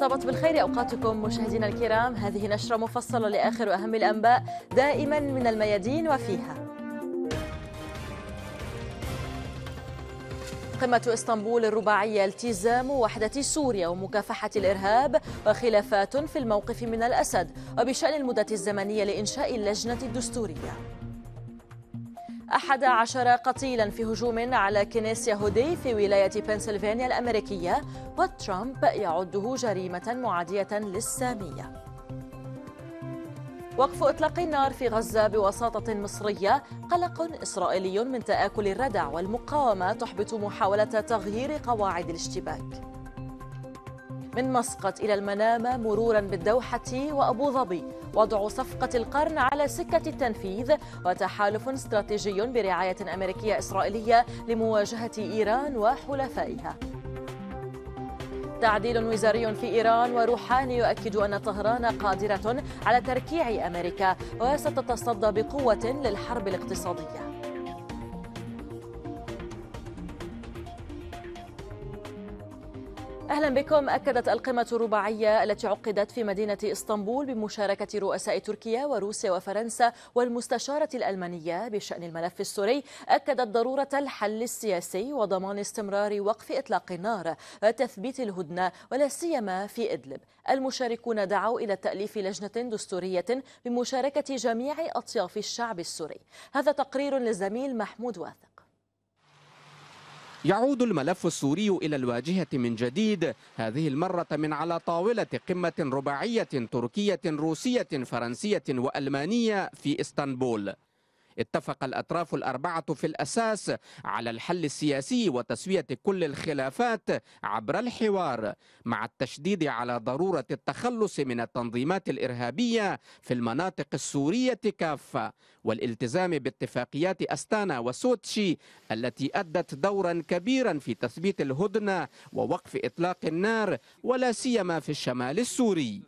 طابت بالخير أوقاتكم مشاهدينا الكرام هذه نشرة مفصلة لآخر أهم الأنباء دائما من الميادين وفيها قمة اسطنبول الرباعية التزام وحدة سوريا ومكافحة الإرهاب وخلافات في الموقف من الأسد وبشأن المدة الزمنية لإنشاء اللجنة الدستورية أحد عشر قتيلا في هجوم على كنيس يهودي في ولاية بنسلفانيا الأمريكية وترامب يعده جريمة معادية للسامية وقف إطلاق النار في غزة بوساطة مصرية قلق إسرائيلي من تآكل الردع والمقاومة تحبط محاولة تغيير قواعد الاشتباك من مسقط إلى المنامة مرورا بالدوحة وأبو ظبي وضع صفقة القرن على سكة التنفيذ وتحالف استراتيجي برعاية أمريكية إسرائيلية لمواجهة إيران وحلفائها تعديل وزاري في إيران وروحاني يؤكد أن طهران قادرة على تركيع أمريكا وستتصدى بقوة للحرب الاقتصادية اهلا بكم اكدت القمه الرباعيه التي عقدت في مدينه اسطنبول بمشاركه رؤساء تركيا وروسيا وفرنسا والمستشاره الالمانيه بشان الملف السوري اكدت ضروره الحل السياسي وضمان استمرار وقف اطلاق النار وتثبيت الهدنه ولا سيما في ادلب المشاركون دعوا الى تاليف لجنه دستوريه بمشاركه جميع اطياف الشعب السوري هذا تقرير للزميل محمود واثق يعود الملف السوري إلى الواجهة من جديد هذه المرة من على طاولة قمة رباعية تركية روسية فرنسية وألمانية في إسطنبول اتفق الأطراف الأربعة في الأساس على الحل السياسي وتسوية كل الخلافات عبر الحوار مع التشديد على ضرورة التخلص من التنظيمات الإرهابية في المناطق السورية كافة والالتزام باتفاقيات أستانا وسوتشي التي أدت دورا كبيرا في تثبيت الهدنة ووقف إطلاق النار ولا سيما في الشمال السوري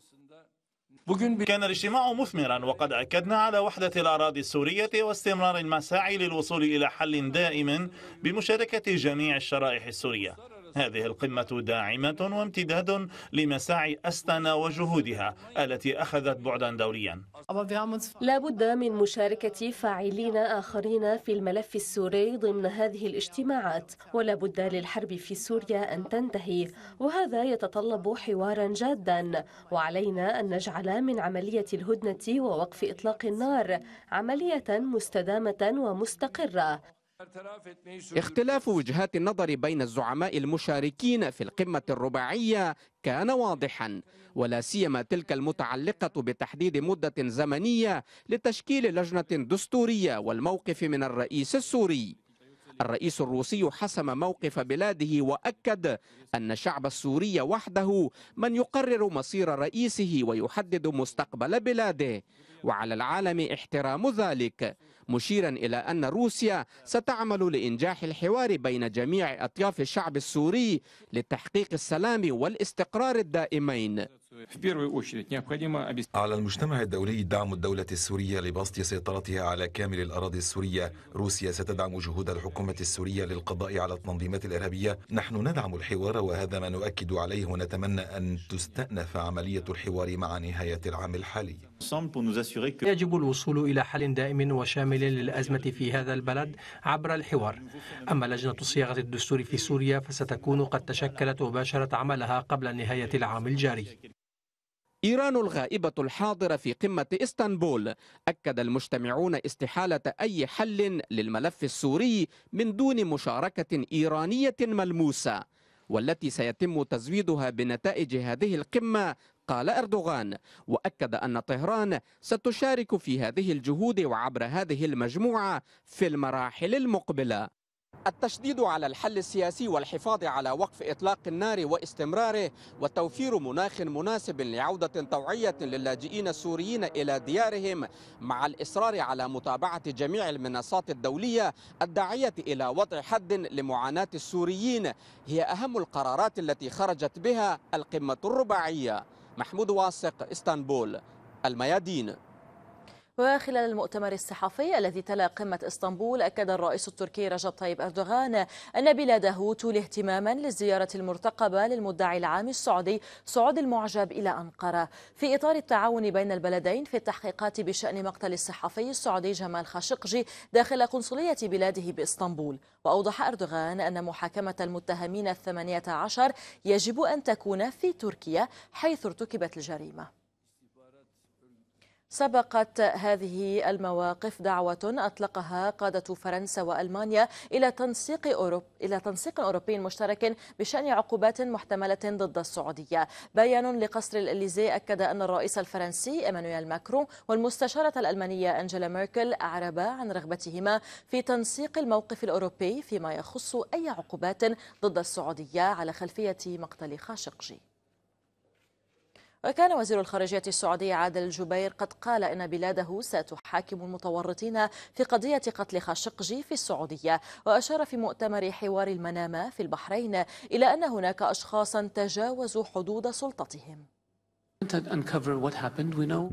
كان الاجتماع مثمرا وقد أكدنا على وحدة الأراضي السورية واستمرار المساعي للوصول إلى حل دائم بمشاركة جميع الشرائح السورية هذه القمة داعمة وامتداد لمساعي أستانا وجهودها التي أخذت بعدا دوليا لا بد من مشاركة فاعلين آخرين في الملف السوري ضمن هذه الاجتماعات ولا بد للحرب في سوريا أن تنتهي وهذا يتطلب حوارا جادا وعلينا أن نجعل من عملية الهدنة ووقف إطلاق النار عملية مستدامة ومستقرة اختلاف وجهات النظر بين الزعماء المشاركين في القمة الرباعية كان واضحا ولا سيما تلك المتعلقة بتحديد مدة زمنية لتشكيل لجنة دستورية والموقف من الرئيس السوري الرئيس الروسي حسم موقف بلاده وأكد أن الشعب السوري وحده من يقرر مصير رئيسه ويحدد مستقبل بلاده وعلى العالم احترام ذلك مشيرا إلى أن روسيا ستعمل لإنجاح الحوار بين جميع أطياف الشعب السوري لتحقيق السلام والاستقرار الدائمين على المجتمع الدولي دعم الدولة السورية لبسط سيطرتها على كامل الأراضي السورية روسيا ستدعم جهود الحكومة السورية للقضاء على التنظيمات الإرهابية نحن ندعم الحوار وهذا ما نؤكد عليه ونتمنى أن تستأنف عملية الحوار مع نهاية العام الحالي يجب الوصول إلى حل دائم وشامل للأزمة في هذا البلد عبر الحوار أما لجنة صياغة الدستور في سوريا فستكون قد تشكلت وباشرت عملها قبل نهاية العام الجاري إيران الغائبة الحاضرة في قمة إسطنبول أكد المجتمعون استحالة أي حل للملف السوري من دون مشاركة إيرانية ملموسة والتي سيتم تزويدها بنتائج هذه القمة قال أردوغان وأكد أن طهران ستشارك في هذه الجهود وعبر هذه المجموعة في المراحل المقبلة التشديد على الحل السياسي والحفاظ على وقف إطلاق النار واستمراره وتوفير مناخ مناسب لعودة طوعية للاجئين السوريين إلى ديارهم مع الإصرار على متابعة جميع المنصات الدولية الداعية إلى وضع حد لمعاناة السوريين هي أهم القرارات التي خرجت بها القمة الرباعية محمود واثق اسطنبول الميادين وخلال المؤتمر الصحفي الذي تلا قمة اسطنبول أكد الرئيس التركي رجب طيب أردوغان أن بلاده تولي اهتماما للزيارة المرتقبة للمدعي العام السعودي سعود المعجب إلى أنقرة في إطار التعاون بين البلدين في التحقيقات بشأن مقتل الصحفي السعودي جمال خاشقجي داخل قنصلية بلاده بإسطنبول وأوضح أردوغان أن محاكمة المتهمين الثمانية عشر يجب أن تكون في تركيا حيث ارتكبت الجريمة سبقت هذه المواقف دعوة أطلقها قادة فرنسا وألمانيا إلى تنسيق أوروب إلى تنسيق أوروبي مشترك بشأن عقوبات محتملة ضد السعودية. بيان لقصر الإليزي أكد أن الرئيس الفرنسي إيمانويل ماكرون والمستشارة الألمانية أنجيلا ميركل أعربا عن رغبتهما في تنسيق الموقف الأوروبي فيما يخص أي عقوبات ضد السعودية على خلفية مقتل خاشقجي. وكان وزير الخارجية السعودي عادل الجبير قد قال إن بلاده ستحاكم المتورطين في قضية قتل خاشقجي في السعودية وأشار في مؤتمر حوار المنامة في البحرين إلى أن هناك أشخاصا تجاوزوا حدود سلطتهم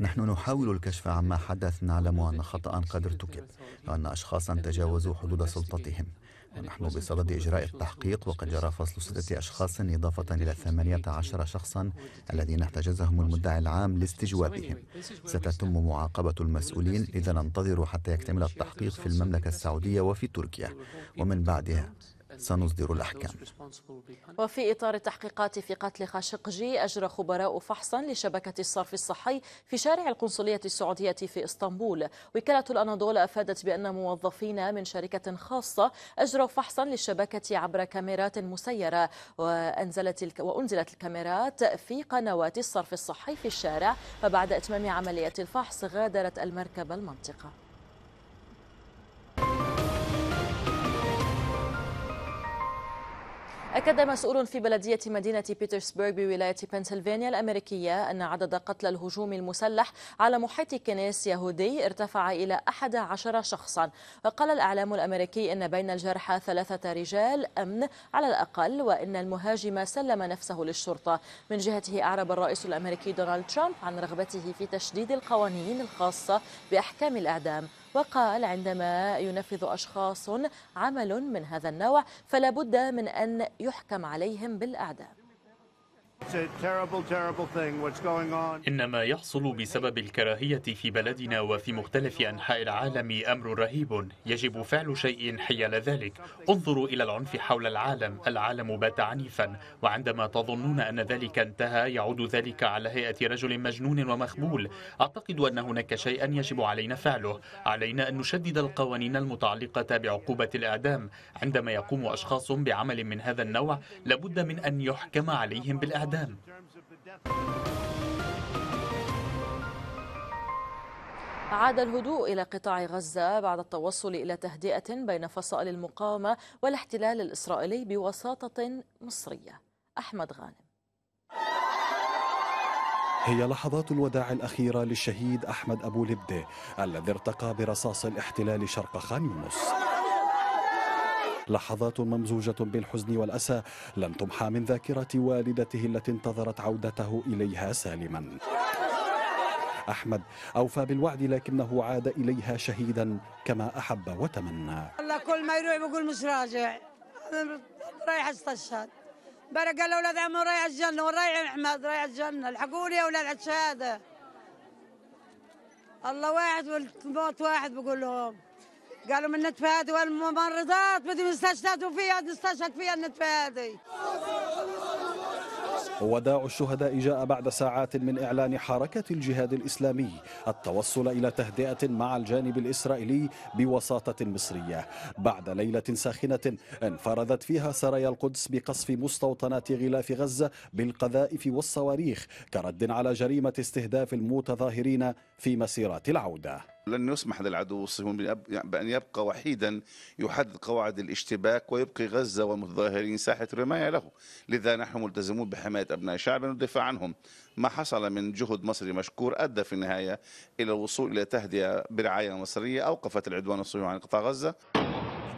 نحن نحاول الكشف عما حدث نعلم أن خطأ قد ارتكب وأن أشخاصا تجاوزوا حدود سلطتهم ونحن بصدد إجراء التحقيق وقد جرى فصل ستة أشخاص إضافة إلى ثمانية عشر شخصا الذين احتجزهم المدعي العام لاستجوابهم ستتم معاقبة المسؤولين إذا ننتظر حتى يكتمل التحقيق في المملكة السعودية وفي تركيا ومن بعدها سنصدر الأحكام وفي إطار التحقيقات في قتل خاشقجي أجرى خبراء فحصا لشبكة الصرف الصحي في شارع القنصلية السعودية في إسطنبول وكالة الأناضول أفادت بأن موظفين من شركة خاصة أجروا فحصا للشبكة عبر كاميرات مسيرة وأنزلت الك... وأنزلت الكاميرات في قنوات الصرف الصحي في الشارع فبعد إتمام عملية الفحص غادرت المركبة المنطقة أكد مسؤول في بلدية مدينة بيترسبرغ بولاية بنسلفانيا الأمريكية أن عدد قتلى الهجوم المسلح على محيط كنيس يهودي ارتفع إلى 11 شخصا وقال الإعلام الأمريكي أن بين الجرحى ثلاثة رجال أمن على الأقل وأن المهاجم سلم نفسه للشرطة من جهته أعرب الرئيس الأمريكي دونالد ترامب عن رغبته في تشديد القوانين الخاصة بأحكام الإعدام وقال عندما ينفذ أشخاص عمل من هذا النوع فلا بد من أن يحكم عليهم بالأعدام إن ما يحصل بسبب الكراهية في بلدنا وفي مختلف أنحاء العالم أمر رهيب يجب فعل شيء حيال ذلك انظروا إلى العنف حول العالم العالم بات عنيفا وعندما تظنون أن ذلك انتهى يعود ذلك على هيئة رجل مجنون ومخبول أعتقد أن هناك شيئا يجب علينا فعله علينا أن نشدد القوانين المتعلقة بعقوبة الإعدام عندما يقوم أشخاص بعمل من هذا النوع لابد من أن يحكم عليهم بالإعدام الأعدام عاد الهدوء إلى قطاع غزة بعد التوصل إلى تهدئة بين فصائل المقاومة والاحتلال الإسرائيلي بوساطة مصرية أحمد غانم هي لحظات الوداع الأخيرة للشهيد أحمد أبو لبدة الذي ارتقى برصاص الاحتلال شرق خان يونس لحظات ممزوجة بالحزن والأسى لن تمحى من ذاكرة والدته التي انتظرت عودته إليها سالما أحمد أوفى بالوعد لكنه عاد إليها شهيدا كما أحب وتمنى الله كل ما يروح بقول مش راجع رايح استشهد بارك الأولاد عمو رايح الجنه ورايح احمد رايح الجنه الحقوني يا اولاد الشهاده الله واحد والموت واحد بقول لهم قالوا من النتفه والممرضات بدهم يستشهدوا فيها نستشهد فيها النتفه وداع الشهداء جاء بعد ساعات من إعلان حركة الجهاد الإسلامي التوصل إلى تهدئة مع الجانب الإسرائيلي بوساطة مصرية بعد ليلة ساخنة انفردت فيها سرايا القدس بقصف مستوطنات غلاف غزة بالقذائف والصواريخ كرد على جريمة استهداف المتظاهرين في مسيرات العودة لن يسمح للعدو الصهيوني يعني بأن يبقى وحيدا يحدد قواعد الاشتباك ويبقي غزة والمتظاهرين ساحة رماية له لذا نحن ملتزمون بحماية أبناء شعبنا والدفاع عنهم ما حصل من جهد مصري مشكور أدى في النهاية إلى الوصول إلى تهدئة برعاية مصرية أوقفت العدوان الصهيوني عن قطاع غزة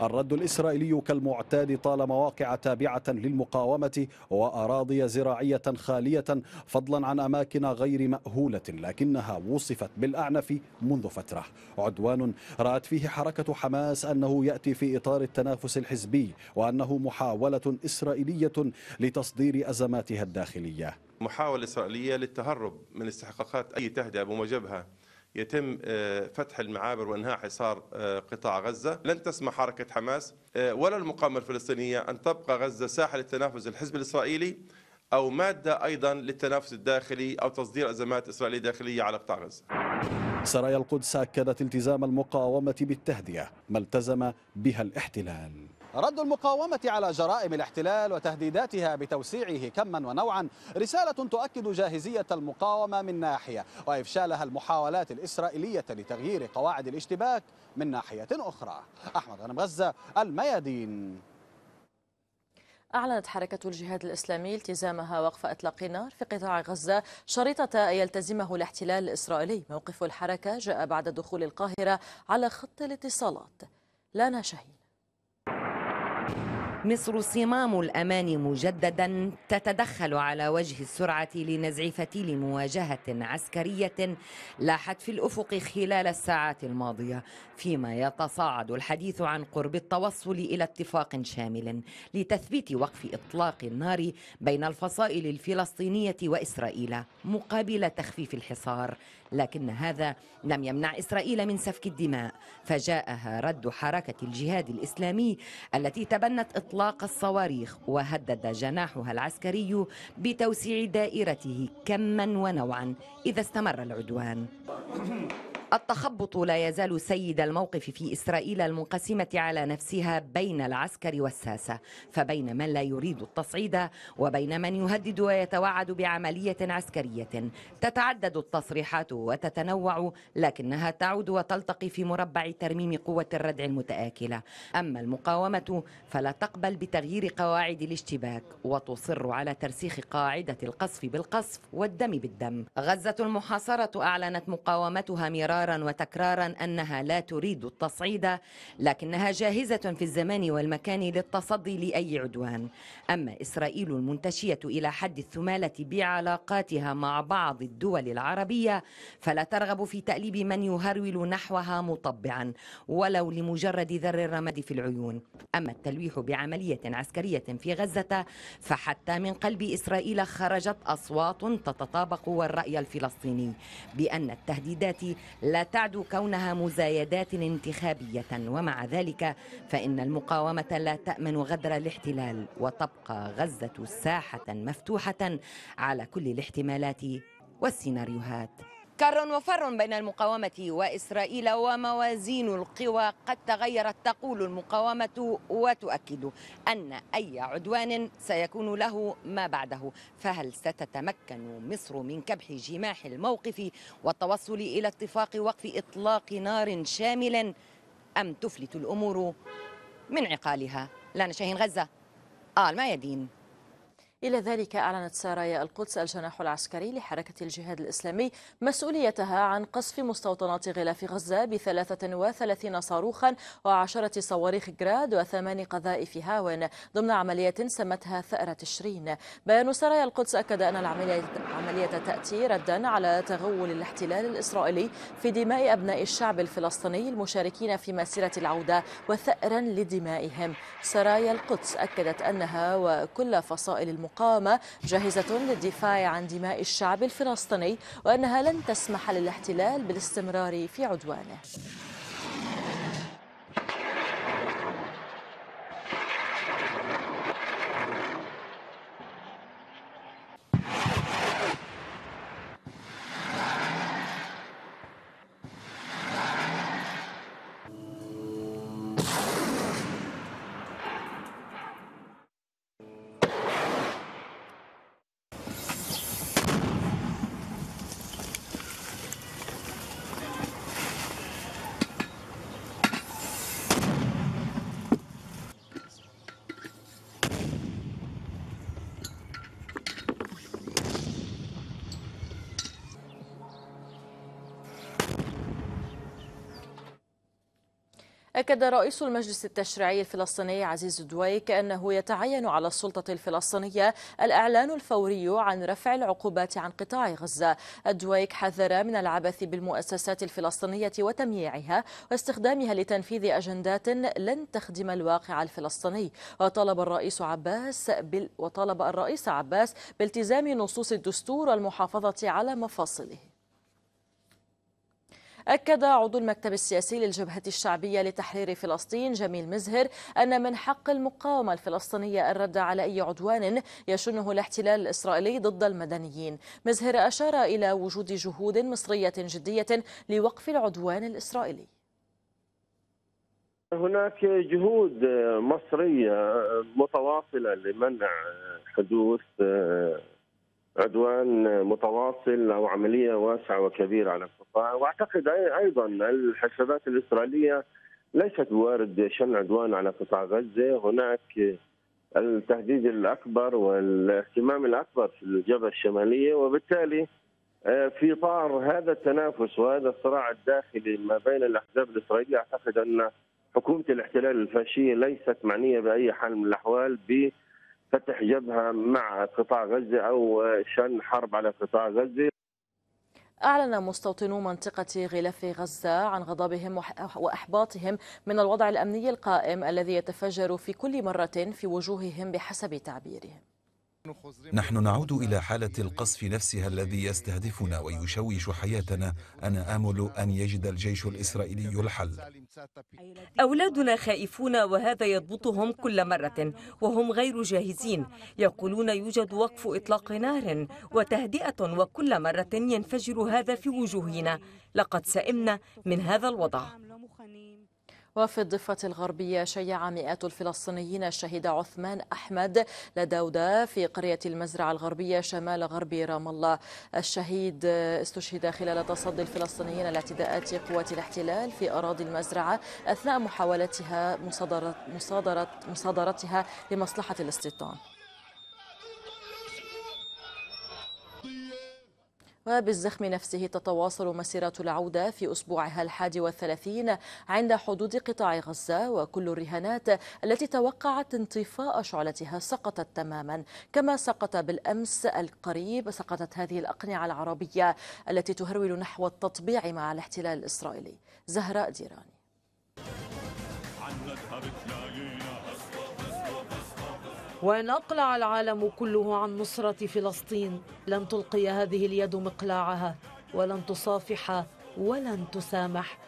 الرد الإسرائيلي كالمعتاد طال مواقع تابعة للمقاومة وأراضي زراعية خالية فضلا عن أماكن غير مأهولة لكنها وصفت بالأعنف منذ فترة عدوان رأت فيه حركة حماس أنه يأتي في إطار التنافس الحزبي وأنه محاولة إسرائيلية لتصدير أزماتها الداخلية محاولة إسرائيلية للتهرب من استحقاقات أي تهدئة بموجبها يتم آه، فتح المعابر وانهاء حصار آه، قطاع غزه، لن تسمح حركه حماس آه، ولا المقاومه الفلسطينيه ان تبقى غزه ساحه للتنافس الحزب الاسرائيلي او ماده ايضا للتنافس الداخلي او تصدير ازمات اسرائيليه داخليه على قطاع غزه. سرايا القدس اكدت التزام المقاومه بالتهدئه ما التزم بها الاحتلال. رد المقاومة على جرائم الاحتلال وتهديداتها بتوسيعه كما ونوعا رسالة تؤكد جاهزية المقاومة من ناحية وإفشالها المحاولات الإسرائيلية لتغيير قواعد الاشتباك من ناحية أخرى أحمد غنم غزة الميادين أعلنت حركة الجهاد الإسلامي التزامها وقف إطلاق النار في قطاع غزة شريطة يلتزمه الاحتلال الإسرائيلي موقف الحركة جاء بعد دخول القاهرة على خط الاتصالات لانا شهيد مصر صمام الأمان مجددا تتدخل على وجه السرعة لنزع فتيل مواجهة عسكرية لاحت في الأفق خلال الساعات الماضية فيما يتصاعد الحديث عن قرب التوصل إلى اتفاق شامل لتثبيت وقف إطلاق النار بين الفصائل الفلسطينية وإسرائيل مقابل تخفيف الحصار لكن هذا لم يمنع إسرائيل من سفك الدماء فجاءها رد حركة الجهاد الإسلامي التي تبنت إطلاق الصواريخ وهدد جناحها العسكري بتوسيع دائرته كما ونوعا إذا استمر العدوان التخبط لا يزال سيد الموقف في إسرائيل المنقسمة على نفسها بين العسكر والساسة فبين من لا يريد التصعيد وبين من يهدد ويتوعد بعملية عسكرية تتعدد التصريحات وتتنوع لكنها تعود وتلتقي في مربع ترميم قوة الردع المتآكلة أما المقاومة فلا تقبل بتغيير قواعد الاشتباك وتصر على ترسيخ قاعدة القصف بالقصف والدم بالدم غزة المحاصرة أعلنت مقاومتها مرارا مرارا وتكرارا أنها لا تريد التصعيد لكنها جاهزة في الزمان والمكان للتصدي لأي عدوان أما إسرائيل المنتشية إلى حد الثمالة بعلاقاتها مع بعض الدول العربية فلا ترغب في تأليب من يهرول نحوها مطبعا ولو لمجرد ذر الرماد في العيون أما التلويح بعملية عسكرية في غزة فحتى من قلب إسرائيل خرجت أصوات تتطابق والرأي الفلسطيني بأن التهديدات لا لا تعدو كونها مزايدات انتخابية ومع ذلك فإن المقاومة لا تأمن غدر الاحتلال وتبقى غزة ساحة مفتوحة على كل الاحتمالات والسيناريوهات كر وفر بين المقاومة وإسرائيل وموازين القوى قد تغيرت تقول المقاومة وتؤكد أن أي عدوان سيكون له ما بعده فهل ستتمكن مصر من كبح جماح الموقف والتوصل إلى اتفاق وقف إطلاق نار شامل أم تفلت الأمور من عقالها لا شاهين غزة آل الميادين إلى ذلك أعلنت سرايا القدس الجناح العسكري لحركة الجهاد الإسلامي مسؤوليتها عن قصف مستوطنات غلاف غزة ب 33 صاروخا وعشرة صواريخ جراد وثمان قذائف هاون ضمن عملية سمتها ثأرة تشرين بيان سرايا القدس أكد أن العملية تأتي ردا على تغول الاحتلال الإسرائيلي في دماء أبناء الشعب الفلسطيني المشاركين في مسيرة العودة وثأرا لدمائهم سرايا القدس أكدت أنها وكل فصائل المقاومة المقاومة جاهزة للدفاع عن دماء الشعب الفلسطيني وأنها لن تسمح للاحتلال بالاستمرار في عدوانه أكد رئيس المجلس التشريعي الفلسطيني عزيز الدويك أنه يتعين على السلطة الفلسطينية الإعلان الفوري عن رفع العقوبات عن قطاع غزة الدويك حذر من العبث بالمؤسسات الفلسطينية وتمييعها واستخدامها لتنفيذ أجندات لن تخدم الواقع الفلسطيني وطلب الرئيس عباس بال... وطلب الرئيس عباس بالتزام نصوص الدستور والمحافظة على مفاصله أكد عضو المكتب السياسي للجبهة الشعبية لتحرير فلسطين جميل مزهر أن من حق المقاومة الفلسطينية الرد على أي عدوان يشنه الاحتلال الإسرائيلي ضد المدنيين مزهر أشار إلى وجود جهود مصرية جدية لوقف العدوان الإسرائيلي هناك جهود مصرية متواصلة لمنع حدوث عدوان متواصل او عمليه واسعه وكبيره على القطاع واعتقد ايضا الحسابات الاسرائيليه ليست بوارد شن عدوان على قطاع غزه هناك التهديد الاكبر والاهتمام الاكبر في الجبهه الشماليه وبالتالي آه، في اطار هذا التنافس وهذا الصراع الداخلي ما بين الاحزاب الاسرائيليه اعتقد ان حكومه الاحتلال الفاشيه ليست معنيه باي حال من الاحوال ب فتح جبهه مع قطاع غزه او شن حرب على قطاع غزه أعلن مستوطنو منطقة غلاف غزة عن غضبهم وإحباطهم من الوضع الأمني القائم الذي يتفجر في كل مرة في وجوههم بحسب تعبيرهم نحن نعود إلى حالة القصف نفسها الذي يستهدفنا ويشوش حياتنا أنا آمل أن يجد الجيش الإسرائيلي الحل أولادنا خائفون وهذا يضبطهم كل مرة وهم غير جاهزين يقولون يوجد وقف إطلاق نار وتهدئة وكل مرة ينفجر هذا في وجوهنا لقد سئمنا من هذا الوضع وفي الضفة الغربية شيع مئات الفلسطينيين الشهيد عثمان أحمد لداودة في قرية المزرعة الغربية شمال غرب رام الله الشهيد استشهد خلال تصدي الفلسطينيين لاعتداءات قوات الاحتلال في أراضي المزرعة أثناء محاولتها مصادرة مصادرة مصادرتها لمصلحة الاستيطان وبالزخم نفسه تتواصل مسيرة العودة في أسبوعها الحادي والثلاثين عند حدود قطاع غزة وكل الرهانات التي توقعت انطفاء شعلتها سقطت تماما كما سقط بالأمس القريب سقطت هذه الأقنعة العربية التي تهرول نحو التطبيع مع الاحتلال الإسرائيلي زهراء ديراني وإن أقلع العالم كله عن نصرة فلسطين لن تلقي هذه اليد مقلاعها ولن تصافح ولن تسامح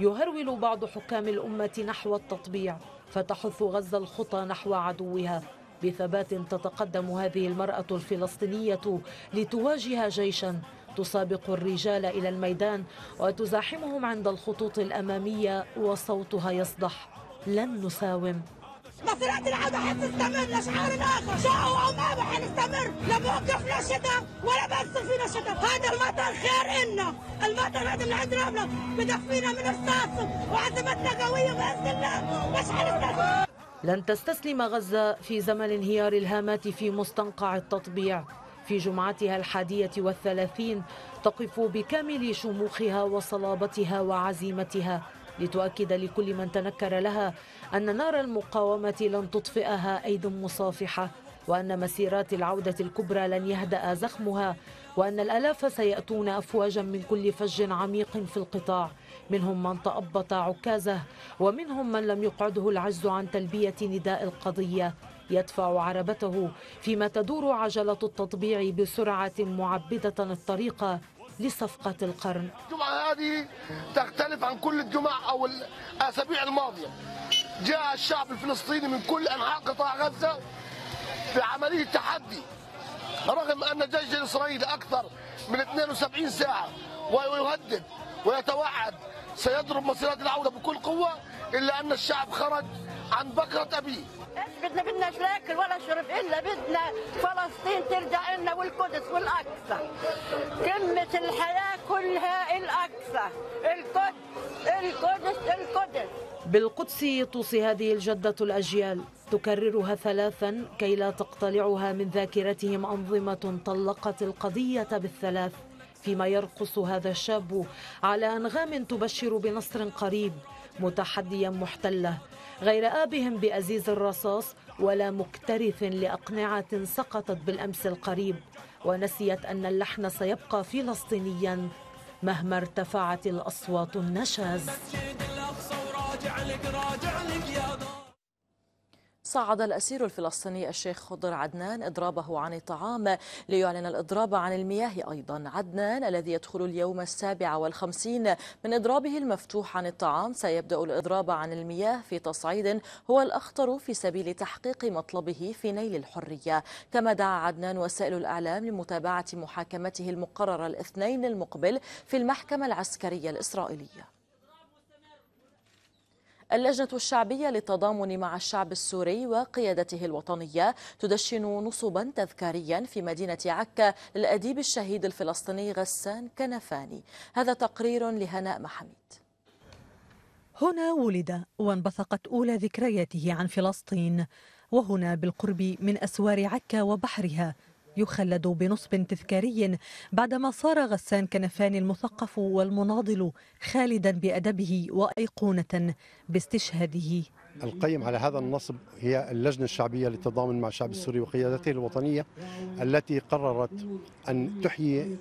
يهرول بعض حكام الأمة نحو التطبيع فتحث غزة الخطى نحو عدوها بثبات تتقدم هذه المرأة الفلسطينية لتواجه جيشا تسابق الرجال إلى الميدان وتزاحمهم عند الخطوط الأمامية وصوتها يصدح لن نساوم مصيرات العودة حتستمر لشعار آخر شاء أو ما حنستمر لا بوقف لا شتاء ولا بنصل فينا شتاء هذا المطر خير إلنا المطر هذا من عند بدفينا من الصاص وعزمتنا قوية بإذن الله مش حنستمر لن تستسلم غزة في زمن انهيار الهامات في مستنقع التطبيع في جمعتها الحادية والثلاثين تقف بكامل شموخها وصلابتها وعزيمتها لتؤكد لكل من تنكر لها أن نار المقاومة لن تطفئها أيد مصافحة وأن مسيرات العودة الكبرى لن يهدأ زخمها وأن الألاف سيأتون أفواجا من كل فج عميق في القطاع منهم من تأبط عكازه ومنهم من لم يقعده العجز عن تلبية نداء القضية يدفع عربته فيما تدور عجلة التطبيع بسرعة معبدة الطريق لصفقة القرن الجمعة هذه تختلف عن كل الجمع أو الأسابيع الماضية جاء الشعب الفلسطيني من كل انحاء قطاع غزه في عمليه تحدي رغم ان جيش اسرائيل اكثر من 72 ساعه ويهدد ويتوعد سيضرب مسيرات العوده بكل قوه إلا أن الشعب خرج عن بكرة أبيه ايش بدنا بدناش ناكل ولا شرب الا بدنا فلسطين ترجع لنا والقدس والاقصى قمه الحياه كلها الاقصى القدس القدس القدس بالقدس توصي هذه الجده الاجيال تكررها ثلاثا كي لا تقتلعها من ذاكرتهم انظمه طلقت القضيه بالثلاث فيما يرقص هذا الشاب على انغام تبشر بنصر قريب متحديا محتله غير آبهم بأزيز الرصاص ولا مكترث لأقنعة سقطت بالأمس القريب ونسيت أن اللحن سيبقى فلسطينيا مهما ارتفعت الأصوات النشاز صعد الأسير الفلسطيني الشيخ خضر عدنان إضرابه عن الطعام ليعلن الإضراب عن المياه أيضا عدنان الذي يدخل اليوم السابع والخمسين من إضرابه المفتوح عن الطعام سيبدأ الإضراب عن المياه في تصعيد هو الأخطر في سبيل تحقيق مطلبه في نيل الحرية كما دعا عدنان وسائل الإعلام لمتابعة محاكمته المقررة الاثنين المقبل في المحكمة العسكرية الإسرائيلية اللجنة الشعبية للتضامن مع الشعب السوري وقيادته الوطنية تدشن نصبا تذكاريا في مدينة عكا للأديب الشهيد الفلسطيني غسان كنفاني هذا تقرير لهناء محمد هنا ولد وانبثقت أولى ذكرياته عن فلسطين وهنا بالقرب من أسوار عكا وبحرها يخلد بنصب تذكاري بعدما صار غسان كنفان المثقف والمناضل خالدا بأدبه وأيقونة باستشهاده القيم على هذا النصب هي اللجنة الشعبية للتضامن مع الشعب السوري وقيادته الوطنية التي قررت أن تحيي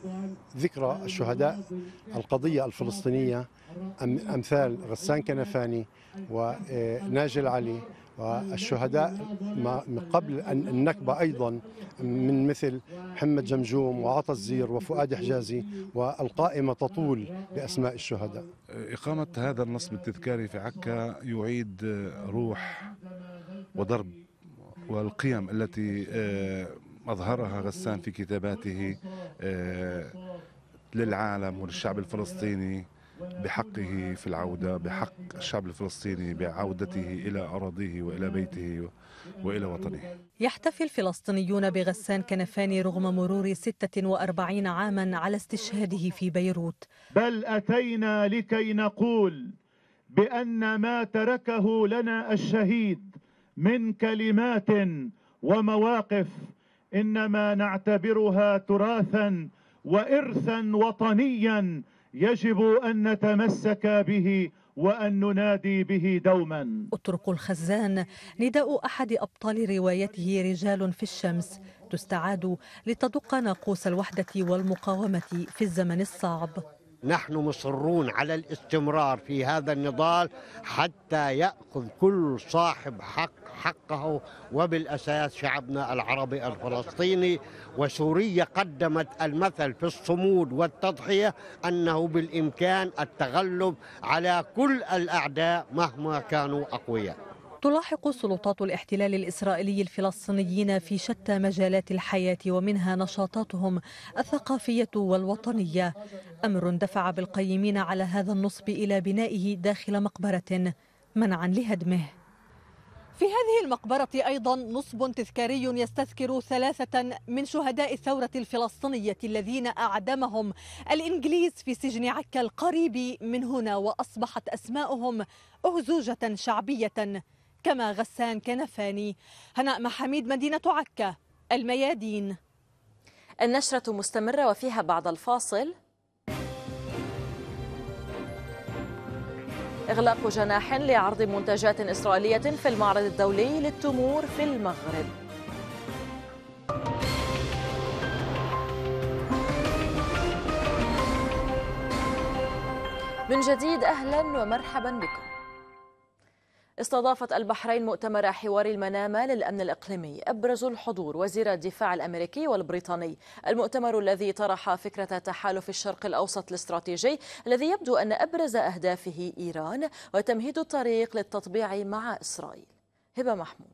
ذكرى الشهداء القضية الفلسطينية أمثال غسان كنفاني وناجي آه، العلي والشهداء من قبل النكبة أيضا من مثل محمد جمجوم وعطا الزير وفؤاد حجازي والقائمة تطول بأسماء الشهداء إقامة هذا النصب التذكاري في عكا يعيد روح وضرب والقيم التي آه، أظهرها غسان في كتاباته آه، للعالم وللشعب الفلسطيني بحقه في العودة بحق الشعب الفلسطيني بعودته إلى أراضيه وإلى بيته وإلى وطنه يحتفي الفلسطينيون بغسان كنفاني رغم مرور 46 عاما على استشهاده في بيروت بل أتينا لكي نقول بأن ما تركه لنا الشهيد من كلمات ومواقف إنما نعتبرها تراثا وإرثا وطنيا يجب أن نتمسك به وأن ننادي به دوما أطرق الخزان نداء أحد أبطال روايته رجال في الشمس تستعاد لتدق ناقوس الوحدة والمقاومة في الزمن الصعب نحن مصرون على الاستمرار في هذا النضال حتى ياخذ كل صاحب حق حقه وبالاساس شعبنا العربي الفلسطيني وسوريا قدمت المثل في الصمود والتضحيه انه بالامكان التغلب على كل الاعداء مهما كانوا اقوياء تلاحق سلطات الاحتلال الإسرائيلي الفلسطينيين في شتى مجالات الحياة ومنها نشاطاتهم الثقافية والوطنية أمر دفع بالقيمين على هذا النصب إلى بنائه داخل مقبرة منعا لهدمه في هذه المقبرة أيضا نصب تذكاري يستذكر ثلاثة من شهداء الثورة الفلسطينية الذين أعدمهم الإنجليز في سجن عكا القريب من هنا وأصبحت أسماؤهم أهزوجة شعبية كما غسان كنفاني هناء محميد مدينة عكا الميادين النشرة مستمرة وفيها بعد الفاصل إغلاق جناح لعرض منتجات إسرائيلية في المعرض الدولي للتمور في المغرب من جديد أهلا ومرحبا بكم استضافت البحرين مؤتمر حوار المنامة للأمن الإقليمي أبرز الحضور وزير الدفاع الأمريكي والبريطاني المؤتمر الذي طرح فكرة تحالف الشرق الأوسط الاستراتيجي الذي يبدو أن أبرز أهدافه إيران وتمهيد الطريق للتطبيع مع إسرائيل هبة محمود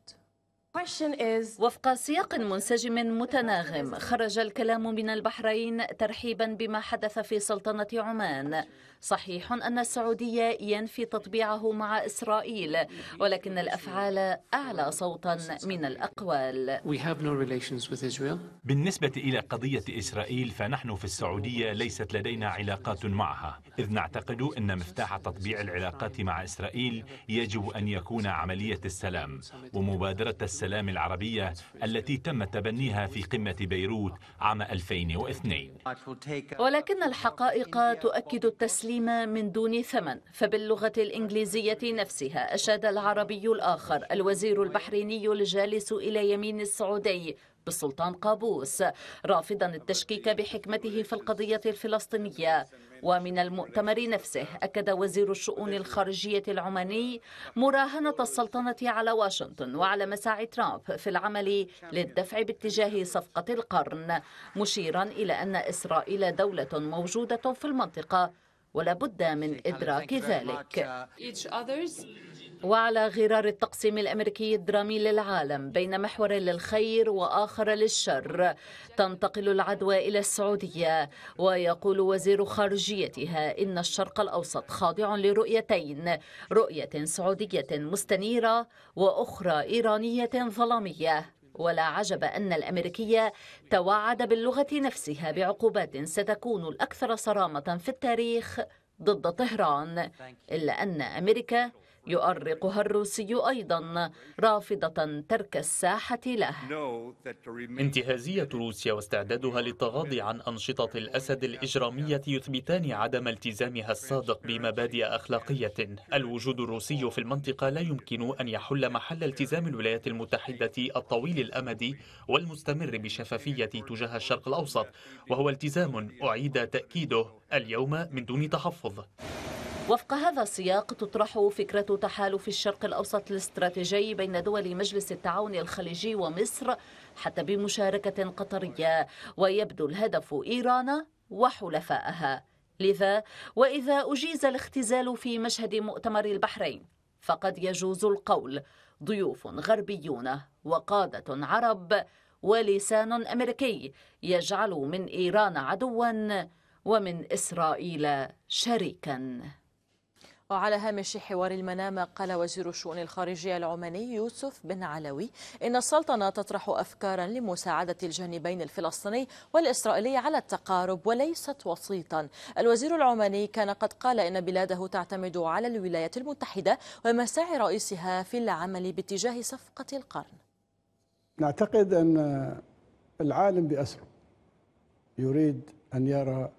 وفق سياق منسجم متناغم خرج الكلام من البحرين ترحيبا بما حدث في سلطنة عمان صحيح أن السعودية ينفي تطبيعه مع إسرائيل ولكن الأفعال أعلى صوتا من الأقوال بالنسبة إلى قضية إسرائيل فنحن في السعودية ليست لدينا علاقات معها إذ نعتقد أن مفتاح تطبيع العلاقات مع إسرائيل يجب أن يكون عملية السلام ومبادرة السلام العربية التي تم تبنيها في قمة بيروت عام 2002 ولكن الحقائق تؤكد التسليم التعليم من دون ثمن فباللغة الإنجليزية نفسها أشاد العربي الآخر الوزير البحريني الجالس إلى يمين السعودي بالسلطان قابوس رافضا التشكيك بحكمته في القضية الفلسطينية ومن المؤتمر نفسه أكد وزير الشؤون الخارجية العماني مراهنة السلطنة على واشنطن وعلى مساعي ترامب في العمل للدفع باتجاه صفقة القرن مشيرا إلى أن إسرائيل دولة موجودة في المنطقة ولا بد من إدراك ذلك uh, وعلى غرار التقسيم الأمريكي الدرامي للعالم بين محور للخير وآخر للشر تنتقل العدوى إلى السعودية ويقول وزير خارجيتها إن الشرق الأوسط خاضع لرؤيتين رؤية سعودية مستنيرة وأخرى إيرانية ظلامية ولا عجب أن الأمريكية توعد باللغة نفسها بعقوبات ستكون الأكثر صرامة في التاريخ ضد طهران إلا أن أمريكا يؤرقها الروسي أيضا رافضة ترك الساحة له انتهازية روسيا واستعدادها للتغاضي عن أنشطة الأسد الإجرامية يثبتان عدم التزامها الصادق بمبادئ أخلاقية الوجود الروسي في المنطقة لا يمكن أن يحل محل التزام الولايات المتحدة الطويل الأمد والمستمر بشفافية تجاه الشرق الأوسط وهو التزام أعيد تأكيده اليوم من دون تحفظ وفق هذا السياق تطرح فكرة تحالف الشرق الأوسط الاستراتيجي بين دول مجلس التعاون الخليجي ومصر حتى بمشاركة قطرية ويبدو الهدف إيران وحلفائها لذا وإذا أجيز الاختزال في مشهد مؤتمر البحرين فقد يجوز القول ضيوف غربيون وقادة عرب ولسان أمريكي يجعل من إيران عدوا ومن إسرائيل شريكاً وعلى هامش حوار المنامة قال وزير الشؤون الخارجية العماني يوسف بن علوي إن السلطنة تطرح أفكارا لمساعدة الجانبين الفلسطيني والإسرائيلي على التقارب وليست وسيطا الوزير العماني كان قد قال إن بلاده تعتمد على الولايات المتحدة ومساعي رئيسها في العمل باتجاه صفقة القرن نعتقد أن العالم بأسره يريد أن يرى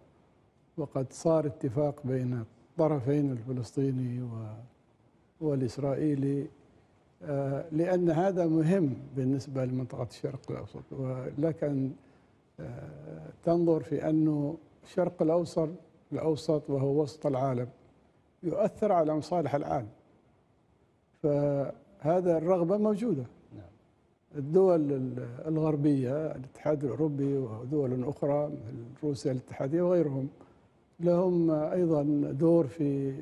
وقد صار اتفاق بين الطرفين الفلسطيني والإسرائيلي آه، لأن هذا مهم بالنسبة لمنطقة الشرق الأوسط ولك أن آه، تنظر في أنه الشرق الأوسط الأوسط وهو وسط العالم يؤثر على مصالح العالم فهذا الرغبة موجودة نعم. الدول الغربية الاتحاد الأوروبي ودول أخرى مثل روسيا الاتحادية وغيرهم لهم ايضا دور في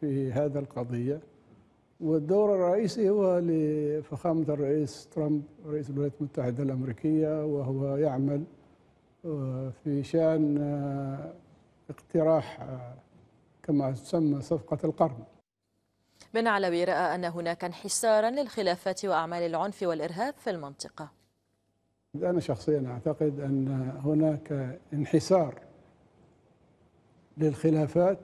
في هذا القضيه والدور الرئيسي هو لفخامه الرئيس ترامب رئيس الولايات المتحده الامريكيه وهو يعمل آه، في شان آه، اقتراح آه، كما تسمى صفقه القرن بن علوي راى ان هناك انحسارا للخلافات واعمال العنف والارهاب في المنطقه انا شخصيا اعتقد ان هناك انحسار للخلافات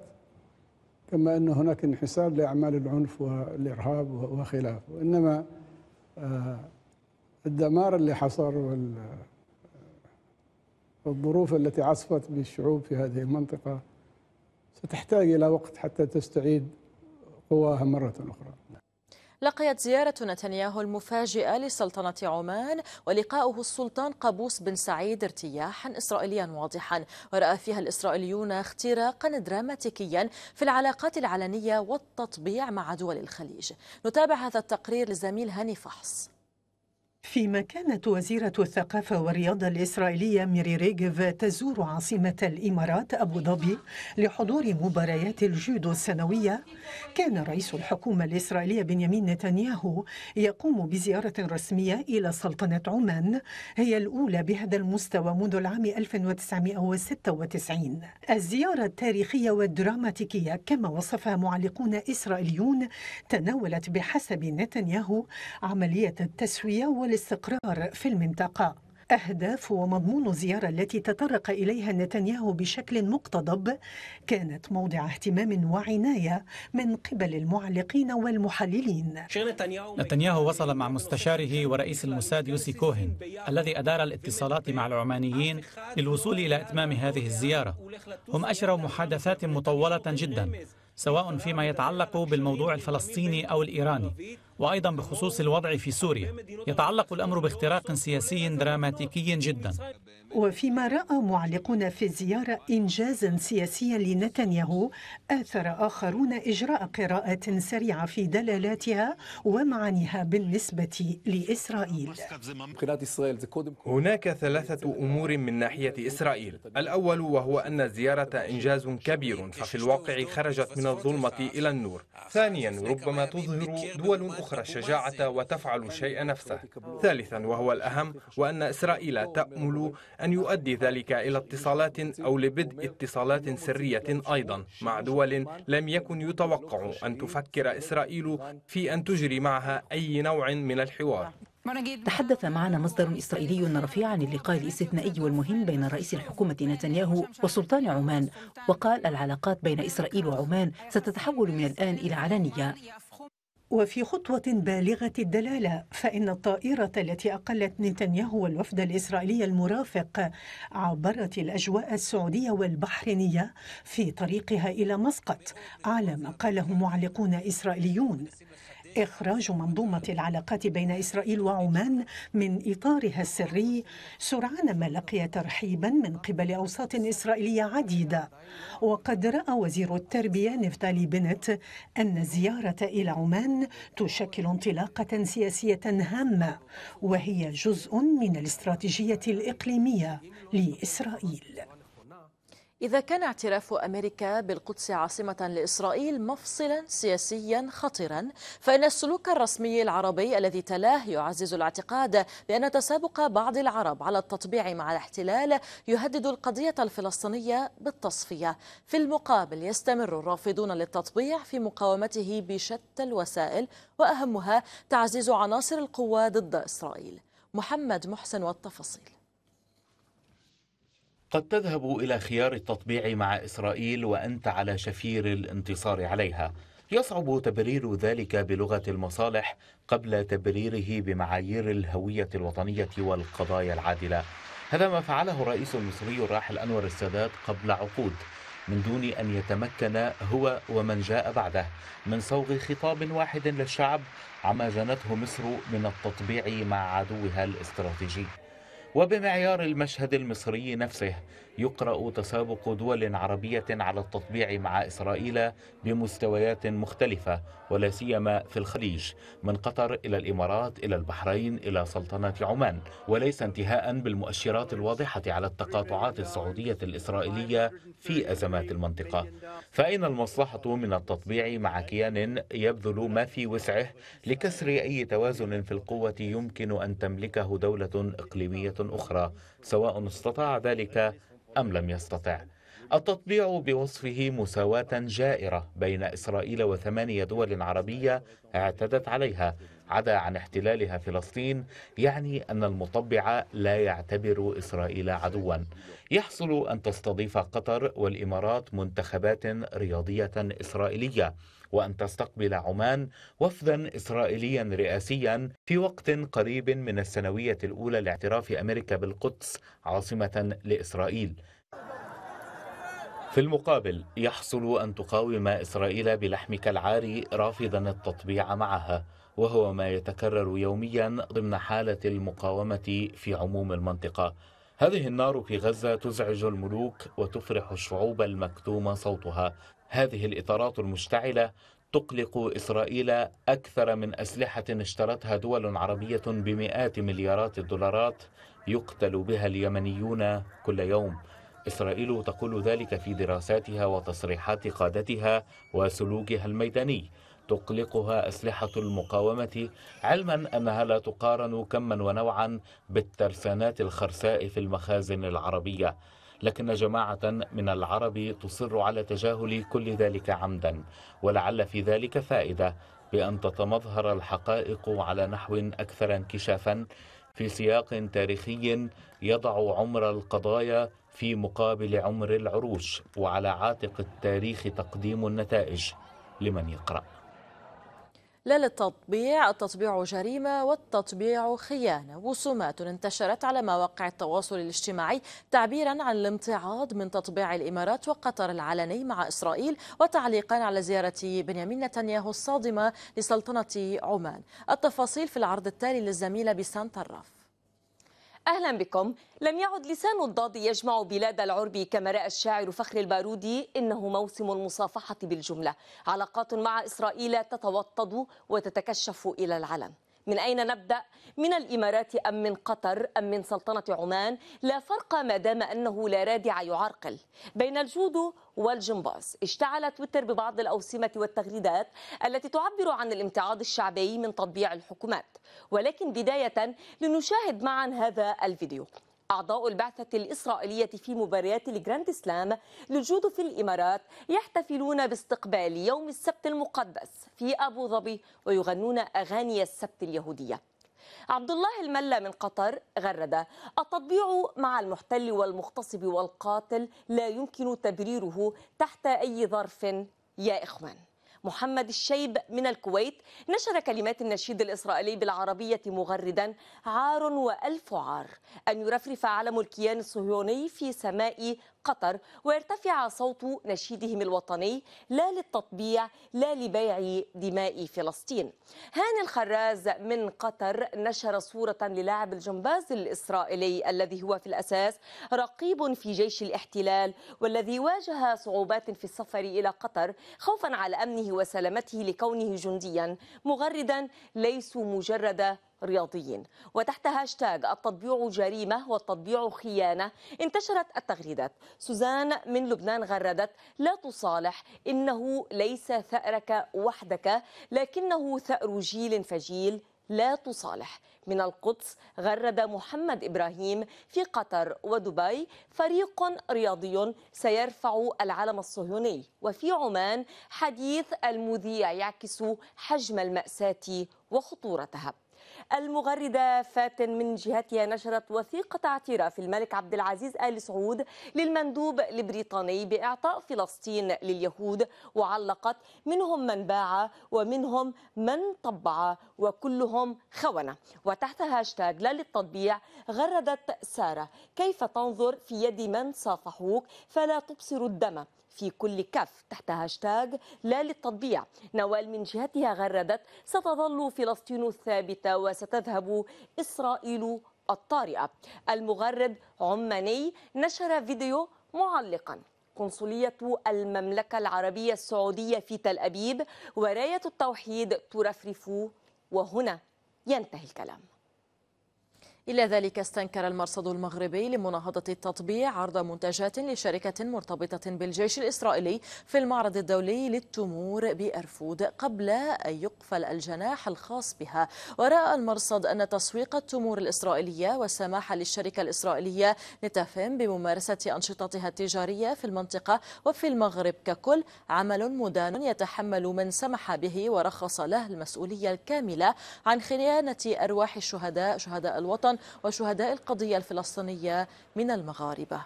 كما أن هناك انحسار لأعمال العنف والإرهاب وخلافه إنما آه، الدمار اللي حصل والظروف التي عصفت بالشعوب في هذه المنطقة ستحتاج إلى وقت حتى تستعيد قواها مرة أخرى لقيت زيارة نتنياهو المفاجئة لسلطنة عمان ولقاؤه السلطان قابوس بن سعيد ارتياحا إسرائيليا واضحا ورأى فيها الإسرائيليون اختراقا دراماتيكيا في العلاقات العلنية والتطبيع مع دول الخليج نتابع هذا التقرير للزميل هاني فحص فيما كانت وزيرة الثقافة والرياضة الإسرائيلية ميري ريجف تزور عاصمة الإمارات أبو ظبي لحضور مباريات الجودو السنوية كان رئيس الحكومة الإسرائيلية بنيامين نتنياهو يقوم بزيارة رسمية إلى سلطنة عمان هي الأولى بهذا المستوى منذ العام 1996 الزيارة التاريخية والدراماتيكية كما وصفها معلقون إسرائيليون تناولت بحسب نتنياهو عملية التسوية وال والاستقرار في المنطقة أهداف ومضمون الزيارة التي تطرق إليها نتنياهو بشكل مقتضب كانت موضع اهتمام وعناية من قبل المعلقين والمحللين نتنياهو وصل مع مستشاره ورئيس الموساد يوسي كوهن الذي أدار الاتصالات مع العمانيين للوصول إلى إتمام هذه الزيارة هم أشروا محادثات مطولة جدا سواء فيما يتعلق بالموضوع الفلسطيني أو الإيراني وأيضا بخصوص الوضع في سوريا يتعلق الأمر باختراق سياسي دراماتيكي جدا وفيما رأى معلقون في الزيارة إنجازا سياسيا لنتنياهو آثر آخرون إجراء قراءة سريعة في دلالاتها ومعانيها بالنسبة لإسرائيل هناك ثلاثة أمور من ناحية إسرائيل الأول وهو أن الزيارة إنجاز كبير ففي الواقع خرجت من الظلمة إلى النور ثانيا ربما تظهر دول أخرى الشجاعة وتفعل الشيء نفسه ثالثا وهو الأهم وأن إسرائيل تأمل أن يؤدي ذلك إلى اتصالات أو لبدء اتصالات سرية أيضا مع دول لم يكن يتوقع أن تفكر إسرائيل في أن تجري معها أي نوع من الحوار تحدث معنا مصدر إسرائيلي رفيع عن اللقاء الاستثنائي والمهم بين رئيس الحكومة نتنياهو وسلطان عمان وقال العلاقات بين إسرائيل وعمان ستتحول من الآن إلى علانية وفي خطوة بالغة الدلالة فإن الطائرة التي أقلت نتنياهو والوفد الإسرائيلي المرافق عبرت الأجواء السعودية والبحرينية في طريقها إلى مسقط على ما قاله معلقون إسرائيليون إخراج منظومة العلاقات بين إسرائيل وعمان من إطارها السري سرعان ما لقي ترحيبا من قبل أوساط إسرائيلية عديدة وقد رأى وزير التربية نفتالي بنت أن الزيارة إلى عمان تشكل انطلاقة سياسية هامة وهي جزء من الاستراتيجية الإقليمية لإسرائيل إذا كان اعتراف أمريكا بالقدس عاصمة لإسرائيل مفصلا سياسيا خطرا فإن السلوك الرسمي العربي الذي تلاه يعزز الاعتقاد بأن تسابق بعض العرب على التطبيع مع الاحتلال يهدد القضية الفلسطينية بالتصفية في المقابل يستمر الرافضون للتطبيع في مقاومته بشتى الوسائل وأهمها تعزيز عناصر القوى ضد إسرائيل محمد محسن والتفاصيل قد تذهب إلى خيار التطبيع مع إسرائيل وأنت على شفير الانتصار عليها يصعب تبرير ذلك بلغة المصالح قبل تبريره بمعايير الهوية الوطنية والقضايا العادلة هذا ما فعله الرئيس المصري الراحل أنور السادات قبل عقود من دون أن يتمكن هو ومن جاء بعده من صوغ خطاب واحد للشعب عما جنته مصر من التطبيع مع عدوها الاستراتيجي وبمعيار المشهد المصري نفسه يقرأ تسابق دول عربية على التطبيع مع إسرائيل بمستويات مختلفة ولا سيما في الخليج من قطر إلى الإمارات إلى البحرين إلى سلطنة عمان وليس انتهاء بالمؤشرات الواضحة على التقاطعات السعودية الإسرائيلية في أزمات المنطقة فأين المصلحة من التطبيع مع كيان يبذل ما في وسعه لكسر أي توازن في القوة يمكن أن تملكه دولة إقليمية أخرى سواء استطاع ذلك أم لم يستطع التطبيع بوصفه مساواة جائرة بين إسرائيل وثمانية دول عربية اعتدت عليها عدا عن احتلالها فلسطين يعني أن المطبع لا يعتبر إسرائيل عدوا يحصل أن تستضيف قطر والإمارات منتخبات رياضية إسرائيلية وأن تستقبل عمان وفدا إسرائيليا رئاسيا في وقت قريب من السنوية الأولى لاعتراف أمريكا بالقدس عاصمة لإسرائيل في المقابل يحصل أن تقاوم إسرائيل بلحمك العاري رافضا التطبيع معها وهو ما يتكرر يوميا ضمن حالة المقاومة في عموم المنطقة هذه النار في غزة تزعج الملوك وتفرح الشعوب المكتوم صوتها هذه الإطارات المشتعلة تقلق إسرائيل أكثر من أسلحة اشترتها دول عربية بمئات مليارات الدولارات يقتل بها اليمنيون كل يوم إسرائيل تقول ذلك في دراساتها وتصريحات قادتها وسلوكها الميداني تقلقها أسلحة المقاومة علما أنها لا تقارن كما ونوعا بالترسانات الخرساء في المخازن العربية لكن جماعة من العرب تصر على تجاهل كل ذلك عمدا ولعل في ذلك فائدة بأن تتمظهر الحقائق على نحو أكثر انكشافا في سياق تاريخي يضع عمر القضايا في مقابل عمر العروش وعلى عاتق التاريخ تقديم النتائج لمن يقرأ لا للتطبيع التطبيع جريمة والتطبيع خيانة وسمات انتشرت على مواقع التواصل الاجتماعي تعبيرا عن الامتعاض من تطبيع الإمارات وقطر العلني مع إسرائيل وتعليقا على زيارة بنيامين نتنياهو الصادمة لسلطنة عمان التفاصيل في العرض التالي للزميلة بسان طراف أهلا بكم لم يعد لسان الضاد يجمع بلاد العرب كما رأى الشاعر فخر البارودي إنه موسم المصافحة بالجملة علاقات مع إسرائيل تتوطد وتتكشف إلى العلن من أين نبدأ؟ من الإمارات أم من قطر أم من سلطنة عمان؟ لا فرق ما دام أنه لا رادع يعرقل بين الجودو والجمباز اشتعل تويتر ببعض الأوسمة والتغريدات التي تعبر عن الامتعاض الشعبي من تطبيع الحكومات ولكن بداية لنشاهد معا هذا الفيديو أعضاء البعثة الإسرائيلية في مباريات الجراند سلام لجود في الإمارات يحتفلون باستقبال يوم السبت المقدس في أبو ظبي ويغنون أغاني السبت اليهودية عبد الله الملا من قطر غرد التطبيع مع المحتل والمغتصب والقاتل لا يمكن تبريره تحت أي ظرف يا إخوان محمد الشيب من الكويت نشر كلمات النشيد الإسرائيلي بالعربية مغردا عار وألف عار أن يرفرف علم الكيان الصهيوني في سماء قطر ويرتفع صوت نشيدهم الوطني لا للتطبيع لا لبيع دماء فلسطين هاني الخراز من قطر نشر صورة للاعب الجمباز الإسرائيلي الذي هو في الأساس رقيب في جيش الاحتلال والذي واجه صعوبات في السفر إلى قطر خوفا على أمنه وسلامته لكونه جنديا مغردا ليسوا مجرد رياضيين وتحت هاشتاج التطبيع جريمة والتطبيع خيانة انتشرت التغريدات سوزان من لبنان غردت لا تصالح إنه ليس ثأرك وحدك لكنه ثأر جيل فجيل لا تصالح من القدس غرد محمد ابراهيم في قطر ودبي فريق رياضي سيرفع العلم الصهيوني وفي عمان حديث المذيع يعكس حجم الماساه وخطورتها المغردة فاتن من جهتها نشرت وثيقة اعتراف الملك عبد العزيز آل سعود للمندوب البريطاني بإعطاء فلسطين لليهود وعلقت منهم من باع ومنهم من طبع وكلهم خونة وتحت هاشتاج لا للتطبيع غردت سارة كيف تنظر في يد من صافحوك فلا تبصر الدم في كل كف تحت هاشتاغ لا للتطبيع نوال من جهتها غردت ستظل فلسطين الثابتة وستذهب إسرائيل الطارئة المغرد عماني نشر فيديو معلقا قنصلية المملكة العربية السعودية في تل أبيب وراية التوحيد ترفرف وهنا ينتهي الكلام إلى ذلك استنكر المرصد المغربي لمناهضة التطبيع عرض منتجات لشركة مرتبطة بالجيش الإسرائيلي في المعرض الدولي للتمور بأرفود قبل أن يقفل الجناح الخاص بها ورأى المرصد أن تسويق التمور الإسرائيلية والسماح للشركة الإسرائيلية لتفهم بممارسة أنشطتها التجارية في المنطقة وفي المغرب ككل عمل مدان يتحمل من سمح به ورخص له المسؤولية الكاملة عن خيانة أرواح الشهداء شهداء الوطن وشهداء القضية الفلسطينية من المغاربة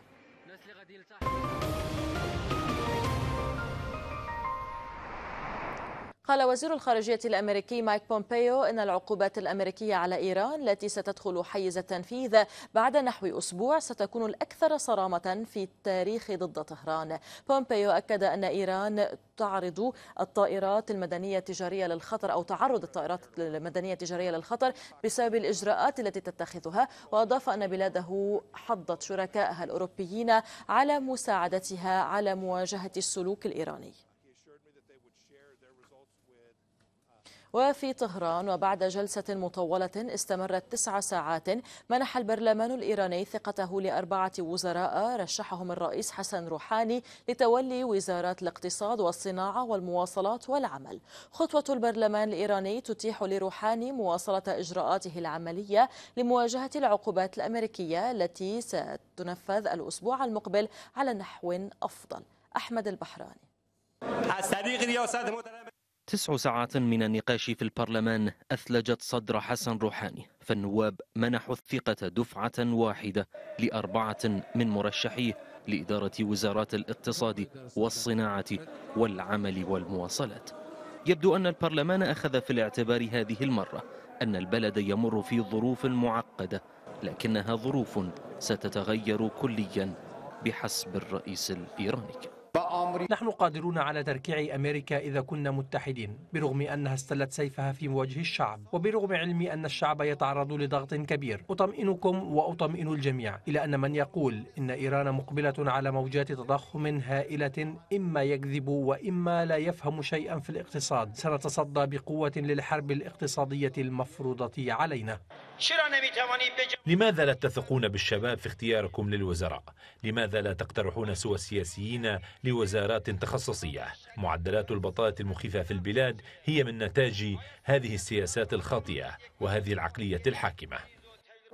قال وزير الخارجية الأمريكي مايك بومبيو إن العقوبات الأمريكية على إيران التي ستدخل حيز التنفيذ بعد نحو أسبوع ستكون الأكثر صرامة في التاريخ ضد طهران بومبيو أكد أن إيران تعرض الطائرات المدنية التجارية للخطر أو تعرض الطائرات المدنية التجارية للخطر بسبب الإجراءات التي تتخذها وأضاف أن بلاده حضت شركائها الأوروبيين على مساعدتها على مواجهة السلوك الإيراني وفي طهران وبعد جلسة مطولة استمرت تسع ساعات منح البرلمان الإيراني ثقته لأربعة وزراء رشحهم الرئيس حسن روحاني لتولي وزارات الاقتصاد والصناعة والمواصلات والعمل خطوة البرلمان الإيراني تتيح لروحاني مواصلة إجراءاته العملية لمواجهة العقوبات الأمريكية التي ستنفذ الأسبوع المقبل على نحو أفضل أحمد البحراني تسع ساعات من النقاش في البرلمان أثلجت صدر حسن روحاني فالنواب منحوا الثقة دفعة واحدة لأربعة من مرشحيه لإدارة وزارات الاقتصاد والصناعة والعمل والمواصلات يبدو أن البرلمان أخذ في الاعتبار هذه المرة أن البلد يمر في ظروف معقدة لكنها ظروف ستتغير كليا بحسب الرئيس الإيراني نحن قادرون على تركيع أمريكا إذا كنا متحدين برغم أنها استلت سيفها في وجه الشعب وبرغم علمي أن الشعب يتعرض لضغط كبير أطمئنكم وأطمئن الجميع إلى أن من يقول إن إيران مقبلة على موجات تضخم هائلة إما يكذب وإما لا يفهم شيئا في الاقتصاد سنتصدى بقوة للحرب الاقتصادية المفروضة علينا لماذا لا تثقون بالشباب في اختياركم للوزراء؟ لماذا لا تقترحون سوى السياسيين لوزارات تخصصية معدلات البطالة المخيفة في البلاد هي من نتاج هذه السياسات الخاطئة وهذه العقلية الحاكمة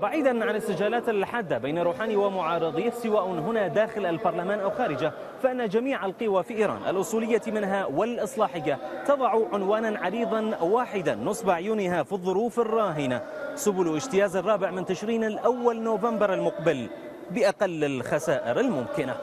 بعيدا عن السجالات الحادة بين روحاني ومعارضيه سواء هنا داخل البرلمان أو خارجه فإن جميع القوى في إيران الأصولية منها والإصلاحية تضع عنوانا عريضا واحدا نصب عيونها في الظروف الراهنة سبل اجتياز الرابع من تشرين الأول نوفمبر المقبل بأقل الخسائر الممكنة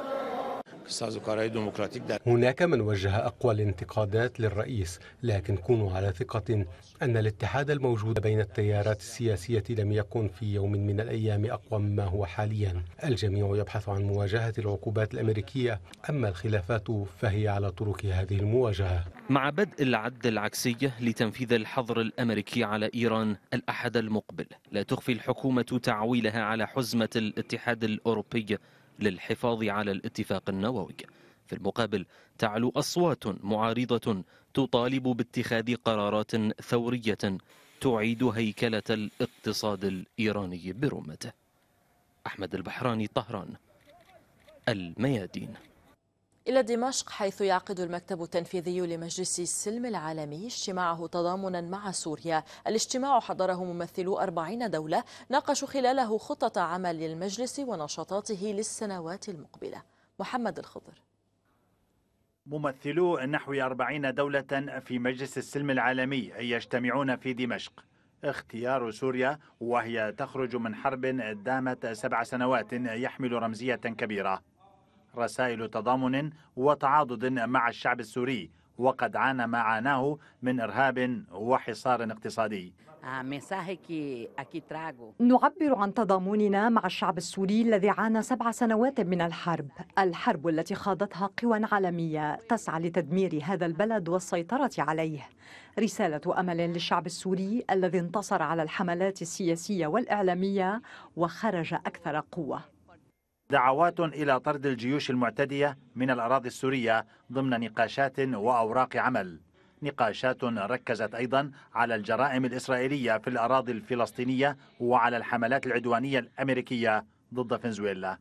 هناك من وجه أقوى الانتقادات للرئيس لكن كونوا على ثقة أن الاتحاد الموجود بين التيارات السياسية لم يكن في يوم من الأيام أقوى مما هو حاليا الجميع يبحث عن مواجهة العقوبات الأمريكية أما الخلافات فهي على طرق هذه المواجهة مع بدء العد العكسية لتنفيذ الحظر الأمريكي على إيران الأحد المقبل لا تخفي الحكومة تعويلها على حزمة الاتحاد الأوروبي للحفاظ على الاتفاق النووي في المقابل تعلو أصوات معارضة تطالب باتخاذ قرارات ثورية تعيد هيكلة الاقتصاد الإيراني برمته أحمد البحراني طهران الميادين إلى دمشق حيث يعقد المكتب التنفيذي لمجلس السلم العالمي اجتماعه تضامنا مع سوريا الاجتماع حضره ممثلو 40 دولة ناقشوا خلاله خطة عمل المجلس ونشاطاته للسنوات المقبلة محمد الخضر ممثلو نحو 40 دولة في مجلس السلم العالمي يجتمعون في دمشق اختيار سوريا وهي تخرج من حرب دامت سبع سنوات يحمل رمزية كبيرة رسائل تضامن وتعاضد مع الشعب السوري وقد عانى ما عاناه من إرهاب وحصار اقتصادي آه، نعبر عن تضامننا مع الشعب السوري الذي عانى سبع سنوات من الحرب الحرب التي خاضتها قوى عالمية تسعى لتدمير هذا البلد والسيطرة عليه رسالة أمل للشعب السوري الذي انتصر على الحملات السياسية والإعلامية وخرج أكثر قوة دعوات إلى طرد الجيوش المعتدية من الأراضي السورية ضمن نقاشات وأوراق عمل نقاشات ركزت أيضا على الجرائم الإسرائيلية في الأراضي الفلسطينية وعلى الحملات العدوانية الأمريكية ضد فنزويلا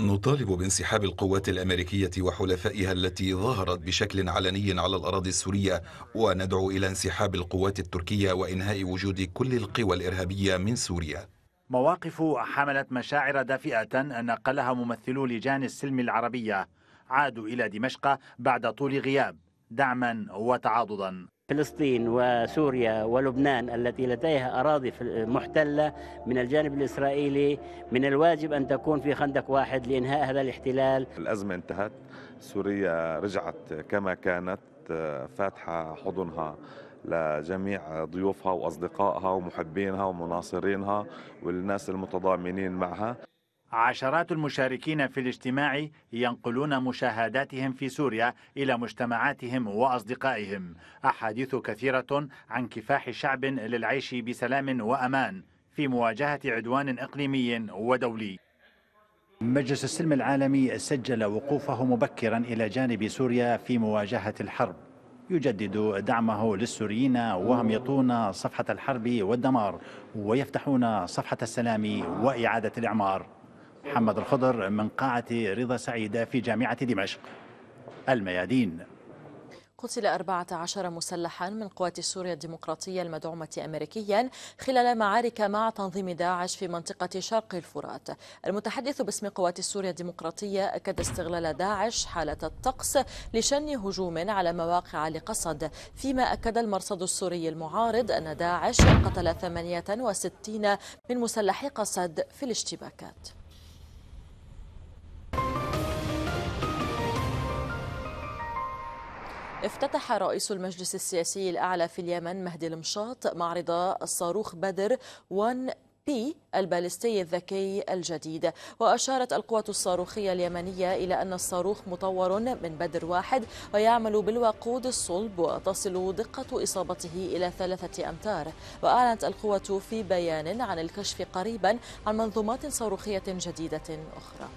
نطالب بانسحاب القوات الأمريكية وحلفائها التي ظهرت بشكل علني على الأراضي السورية وندعو إلى انسحاب القوات التركية وإنهاء وجود كل القوى الإرهابية من سوريا مواقف حملت مشاعر دافئة نقلها ممثلو لجان السلم العربية عادوا إلى دمشق بعد طول غياب دعما وتعاضدا فلسطين وسوريا ولبنان التي لديها أراضي محتلة من الجانب الإسرائيلي من الواجب أن تكون في خندق واحد لإنهاء هذا الاحتلال الأزمة انتهت سوريا رجعت كما كانت فاتحة حضنها لجميع ضيوفها وأصدقائها ومحبينها ومناصرينها والناس المتضامنين معها عشرات المشاركين في الاجتماع ينقلون مشاهداتهم في سوريا إلى مجتمعاتهم وأصدقائهم أحاديث كثيرة عن كفاح شعب للعيش بسلام وأمان في مواجهة عدوان إقليمي ودولي مجلس السلم العالمي سجل وقوفه مبكرا إلى جانب سوريا في مواجهة الحرب يجدد دعمه للسوريين وهم يطون صفحة الحرب والدمار ويفتحون صفحة السلام وإعادة الإعمار محمد الخضر من قاعة رضا سعيد في جامعة دمشق الميادين قتل 14 مسلحا من قوات سوريا الديمقراطية المدعومة أمريكيا خلال معارك مع تنظيم داعش في منطقة شرق الفرات المتحدث باسم قوات سوريا الديمقراطية أكد استغلال داعش حالة الطقس لشن هجوم على مواقع لقصد فيما أكد المرصد السوري المعارض أن داعش قتل 68 من مسلحي قصد في الاشتباكات افتتح رئيس المجلس السياسي الأعلى في اليمن مهدي المشاط معرض الصاروخ بدر 1 بي البالستي الذكي الجديد وأشارت القوات الصاروخية اليمنية إلى أن الصاروخ مطور من بدر واحد ويعمل بالوقود الصلب وتصل دقة إصابته إلى ثلاثة أمتار وأعلنت القوة في بيان عن الكشف قريبا عن منظومات صاروخية جديدة أخرى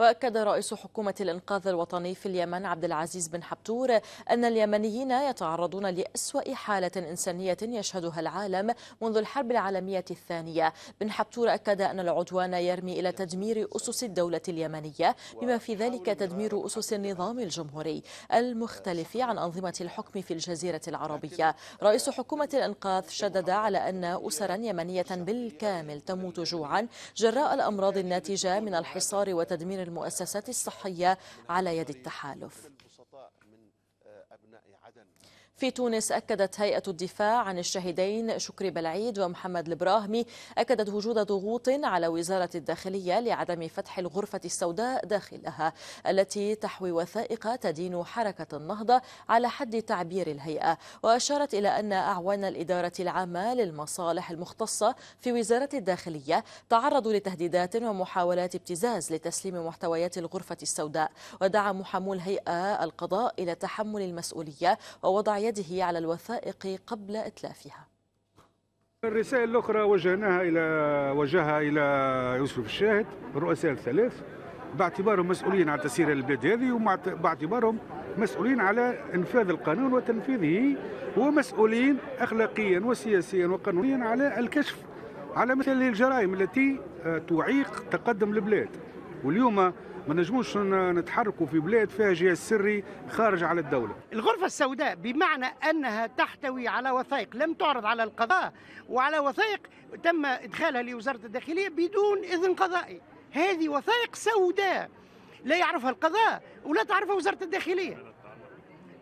وأكد رئيس حكومة الإنقاذ الوطني في اليمن عبد العزيز بن حبتور أن اليمنيين يتعرضون لأسوأ حالة إنسانية يشهدها العالم منذ الحرب العالمية الثانية بن حبتور أكد أن العدوان يرمي إلى تدمير أسس الدولة اليمنية بما في ذلك تدمير أسس النظام الجمهوري المختلف عن أنظمة الحكم في الجزيرة العربية رئيس حكومة الإنقاذ شدد على أن أسرا يمنية بالكامل تموت جوعا جراء الأمراض الناتجة من الحصار وتدمير المؤسسات الصحية على يد التحالف في تونس أكدت هيئة الدفاع عن الشهيدين شكري بلعيد ومحمد البراهمي أكدت وجود ضغوط على وزارة الداخلية لعدم فتح الغرفة السوداء داخلها التي تحوي وثائق تدين حركة النهضة على حد تعبير الهيئة وأشارت إلى أن أعوان الإدارة العامة للمصالح المختصة في وزارة الداخلية تعرضوا لتهديدات ومحاولات ابتزاز لتسليم محتويات الغرفة السوداء ودعا محامو الهيئة القضاء إلى تحمل المسؤولية ووضع يد يده على الوثائق قبل إتلافها الرسائل الأخرى وجهناها إلى وجهها إلى يوسف الشاهد الرؤساء الثلاث باعتبارهم مسؤولين عن تسيير البلاد هذه وباعتبارهم مسؤولين على انفاذ القانون وتنفيذه ومسؤولين اخلاقيا وسياسيا وقانونيا على الكشف على مثل الجرائم التي آه، تعيق تقدم البلاد واليوم ما نجموش نتحركوا في بلاد فيها جهاز سري خارج على الدولة الغرفة السوداء بمعنى أنها تحتوي على وثائق لم تعرض على القضاء وعلى وثائق تم إدخالها لوزارة الداخلية بدون إذن قضائي هذه وثائق سوداء لا يعرفها القضاء ولا تعرفها وزارة الداخلية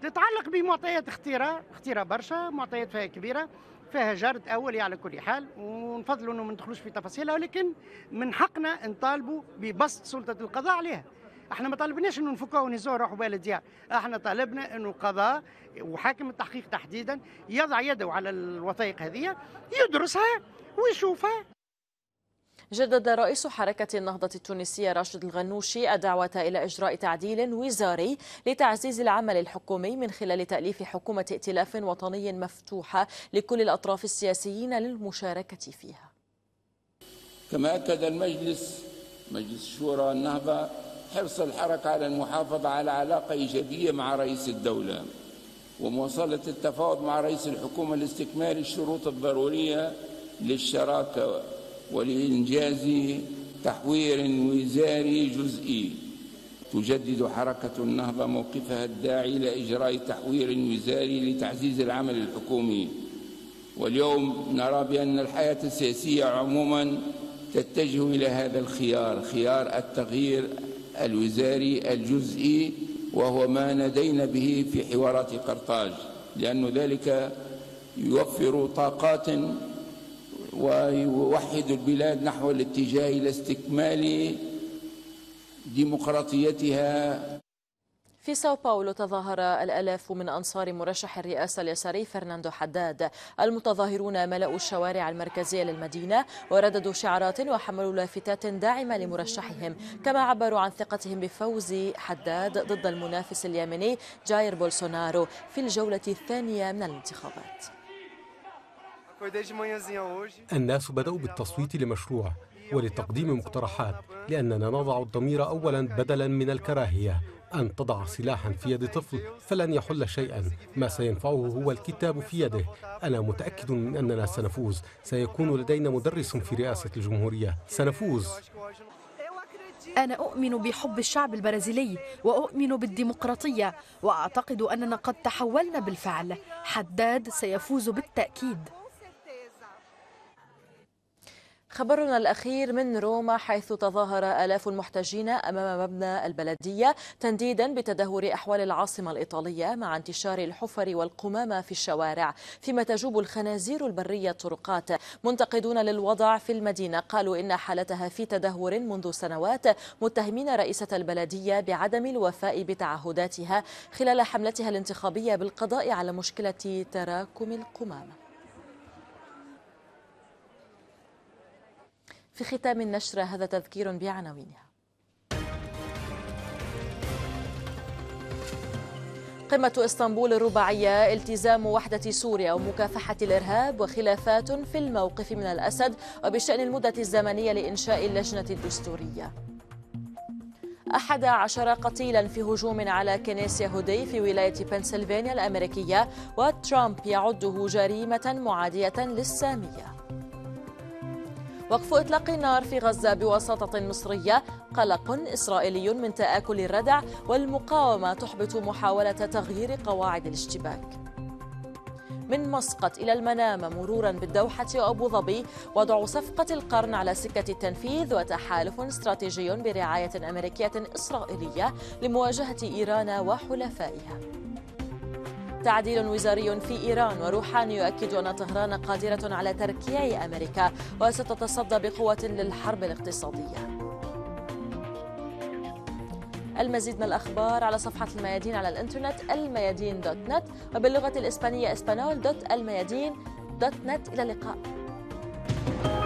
تتعلق بمعطيات اختيرة اختيرة برشا معطيات فيها كبيرة فيها جرد اولي على كل حال ونفضلوا انه ما ندخلوش في تفاصيلها ولكن من حقنا نطالبوا ببسط سلطه القضاء عليها احنا ما طالبناش انه نفكوا ونهزوا روحوا بالديار احنا طالبنا انه القضاء وحاكم التحقيق تحديدا يضع يده على الوثائق هذه يدرسها ويشوفها جدد رئيس حركة النهضة التونسية راشد الغنوشي الدعوة إلى إجراء تعديل وزاري لتعزيز العمل الحكومي من خلال تأليف حكومة ائتلاف وطني مفتوحة لكل الأطراف السياسيين للمشاركة فيها كما أكد المجلس مجلس شورى النهضة حرص الحركة على المحافظة على علاقة إيجابية مع رئيس الدولة ومواصلة التفاوض مع رئيس الحكومة لاستكمال الشروط الضرورية للشراكة ولإنجاز تحوير وزاري جزئي تجدد حركة النهضة موقفها الداعي لإجراء تحوير وزاري لتعزيز العمل الحكومي واليوم نرى بأن الحياة السياسية عموما تتجه إلى هذا الخيار خيار التغيير الوزاري الجزئي وهو ما ندينا به في حوارات قرطاج لأن ذلك يوفر طاقات ويوحد البلاد نحو الاتجاه إلى استكمال ديمقراطيتها في ساو باولو تظاهر الألاف من أنصار مرشح الرئاسة اليساري فرناندو حداد المتظاهرون ملأوا الشوارع المركزية للمدينة ورددوا شعارات وحملوا لافتات داعمة لمرشحهم كما عبروا عن ثقتهم بفوز حداد ضد المنافس اليمني جاير بولسونارو في الجولة الثانية من الانتخابات الناس بدأوا بالتصويت لمشروع ولتقديم مقترحات لأننا نضع الضمير أولا بدلا من الكراهية أن تضع سلاحا في يد طفل فلن يحل شيئا ما سينفعه هو الكتاب في يده أنا متأكد من أننا سنفوز سيكون لدينا مدرس في رئاسة الجمهورية سنفوز أنا أؤمن بحب الشعب البرازيلي وأؤمن بالديمقراطية وأعتقد أننا قد تحولنا بالفعل حداد سيفوز بالتأكيد خبرنا الأخير من روما حيث تظاهر آلاف المحتجين أمام مبنى البلدية تنديدا بتدهور أحوال العاصمة الإيطالية مع انتشار الحفر والقمامة في الشوارع فيما تجوب الخنازير البرية الطرقات منتقدون للوضع في المدينة قالوا إن حالتها في تدهور منذ سنوات متهمين رئيسة البلدية بعدم الوفاء بتعهداتها خلال حملتها الانتخابية بالقضاء على مشكلة تراكم القمامة في ختام النشرة هذا تذكير بعناوينها قمة اسطنبول الرباعية التزام وحدة سوريا ومكافحة الإرهاب وخلافات في الموقف من الأسد وبشأن المدة الزمنية لإنشاء اللجنة الدستورية أحد عشر قتيلا في هجوم على كنيس يهودي في ولاية بنسلفانيا الأمريكية وترامب يعده جريمة معادية للسامية وقف إطلاق النار في غزة بوساطة مصرية قلق إسرائيلي من تآكل الردع والمقاومة تحبط محاولة تغيير قواعد الاشتباك من مسقط إلى المنامة مرورا بالدوحة وأبو ظبي وضع صفقة القرن على سكة التنفيذ وتحالف استراتيجي برعاية أمريكية إسرائيلية لمواجهة إيران وحلفائها تعديل وزاري في إيران وروحاني يؤكد أن طهران قادرة على تركيع أمريكا وستتصدى بقوة للحرب الاقتصادية المزيد من الأخبار على صفحة الميادين على الإنترنت الميادين دوت نت وباللغة الإسبانية اسبانول دوت الميادين دوت نت إلى اللقاء